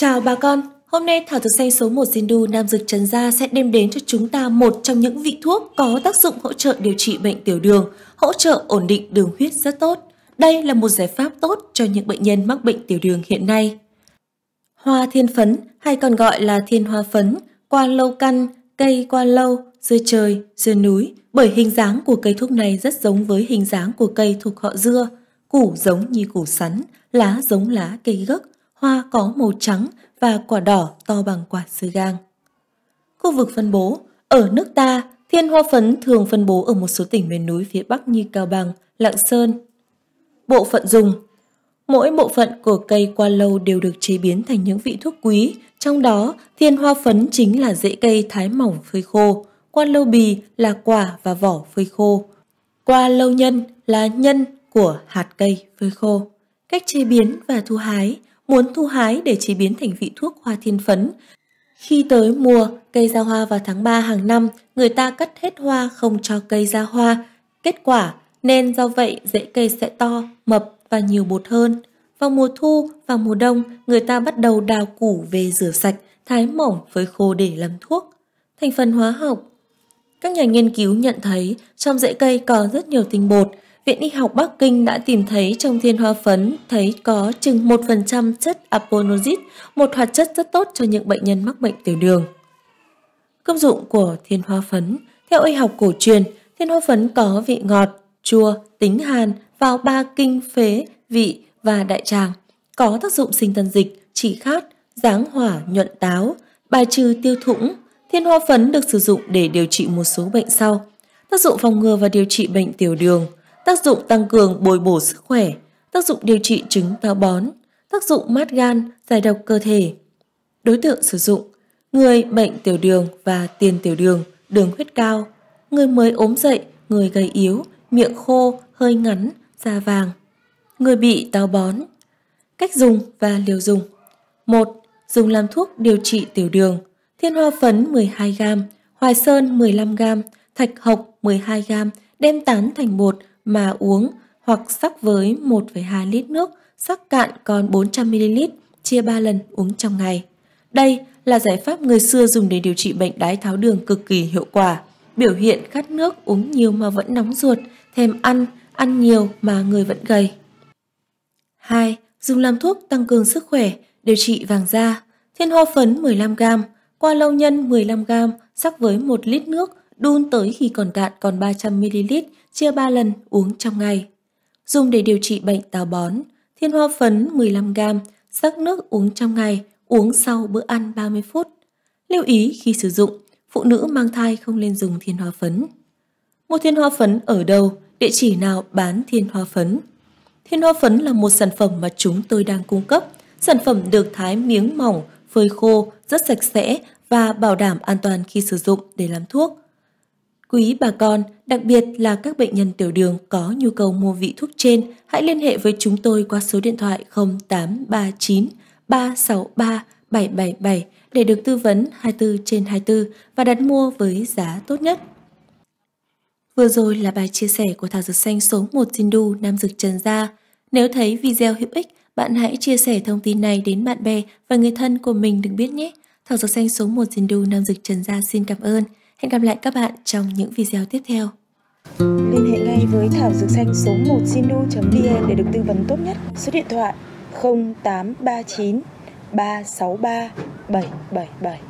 Chào bà con, hôm nay Thảo Dược Xanh số 1 Zindu Nam Dược Trần Gia sẽ đem đến cho chúng ta một trong những vị thuốc có tác dụng hỗ trợ điều trị bệnh tiểu đường, hỗ trợ ổn định đường huyết rất tốt. Đây là một giải pháp tốt cho những bệnh nhân mắc bệnh tiểu đường hiện nay. Hoa thiên phấn hay còn gọi là thiên hoa phấn, qua lâu căn, cây qua lâu, dưa trời, dưa núi bởi hình dáng của cây thuốc này rất giống với hình dáng của cây thuộc họ dưa, củ giống như củ sắn, lá giống lá cây gấc, hoa có màu trắng và quả đỏ to bằng quả sứ gang. Khu vực phân bố Ở nước ta, thiên hoa phấn thường phân bố ở một số tỉnh miền núi phía Bắc như Cao Bằng, Lạng Sơn. Bộ phận dùng Mỗi bộ phận của cây qua lâu đều được chế biến thành những vị thuốc quý, trong đó thiên hoa phấn chính là rễ cây thái mỏng phơi khô, qua lâu bì là quả và vỏ phơi khô, qua lâu nhân là nhân của hạt cây phơi khô. Cách chế biến và thu hái muốn thu hái để chế biến thành vị thuốc hoa thiên phấn. Khi tới mùa, cây ra hoa vào tháng 3 hàng năm, người ta cắt hết hoa không cho cây ra hoa. Kết quả, nên do vậy rễ cây sẽ to, mập và nhiều bột hơn. Vào mùa thu và mùa đông, người ta bắt đầu đào củ về rửa sạch, thái mỏng với khô để làm thuốc. Thành phần hóa học Các nhà nghiên cứu nhận thấy trong rễ cây có rất nhiều tinh bột, Viện Y học Bắc Kinh đã tìm thấy trong thiên hoa phấn thấy có chừng 1% chất aponozit, một hoạt chất rất tốt cho những bệnh nhân mắc bệnh tiểu đường. Công dụng của thiên hoa phấn Theo y học cổ truyền, thiên hoa phấn có vị ngọt, chua, tính hàn vào ba kinh phế, vị và đại tràng. Có tác dụng sinh tân dịch, trị khát, giáng hỏa, nhuận táo, bài trừ tiêu thủng. Thiên hoa phấn được sử dụng để điều trị một số bệnh sau. Tác dụng phòng ngừa và điều trị bệnh tiểu đường – tác dụng tăng cường bồi bổ sức khỏe, tác dụng điều trị chứng táo bón, tác dụng mát gan, giải độc cơ thể. Đối tượng sử dụng người bệnh tiểu đường và tiền tiểu đường, đường huyết cao, người mới ốm dậy, người gầy yếu, miệng khô, hơi ngắn, da vàng, người bị táo bón. Cách dùng và liều dùng. 1. Dùng làm thuốc điều trị tiểu đường, thiên hoa phấn 12g, hoài sơn 15g, thạch hộc 12g, đem tán thành bột, mà uống hoặc sắc với 1,2 lít nước, sắc cạn còn 400ml, chia 3 lần uống trong ngày. Đây là giải pháp người xưa dùng để điều trị bệnh đái tháo đường cực kỳ hiệu quả. Biểu hiện khát nước uống nhiều mà vẫn nóng ruột, thèm ăn, ăn nhiều mà người vẫn gầy. 2. Dùng làm thuốc tăng cường sức khỏe, điều trị vàng da. Thiên hoa phấn 15g, qua lâu nhân 15g, sắc với 1 lít nước, đun tới khi còn cạn còn 300ml, chia 3 lần uống trong ngày. Dùng để điều trị bệnh táo bón, thiên hoa phấn 15g, sắc nước uống trong ngày, uống sau bữa ăn 30 phút. Lưu ý khi sử dụng, phụ nữ mang thai không nên dùng thiên hoa phấn. Mua thiên hoa phấn ở đâu, địa chỉ nào bán thiên hoa phấn? Thiên hoa phấn là một sản phẩm mà chúng tôi đang cung cấp. Sản phẩm được thái miếng mỏng, phơi khô, rất sạch sẽ và bảo đảm an toàn khi sử dụng để làm thuốc. Quý bà con, đặc biệt là các bệnh nhân tiểu đường có nhu cầu mua vị thuốc trên, hãy liên hệ với chúng tôi qua số điện thoại 0839 363 777 để được tư vấn 24 trên 24 và đặt mua với giá tốt nhất. Vừa rồi là bài chia sẻ của Thảo Dược Xanh số 1 zindu Nam Dược Trần Gia. Nếu thấy video hữu ích, bạn hãy chia sẻ thông tin này đến bạn bè và người thân của mình được biết nhé. Thảo Dược Xanh số 1 zindu Nam Dược Trần Gia xin cảm ơn. Hẹn gặp lại các bạn trong những video tiếp theo. Liên hệ ngay với Thảo Dược Xanh số 1 sinu.vn để được tư vấn tốt nhất. Số điện thoại 0839 363 777.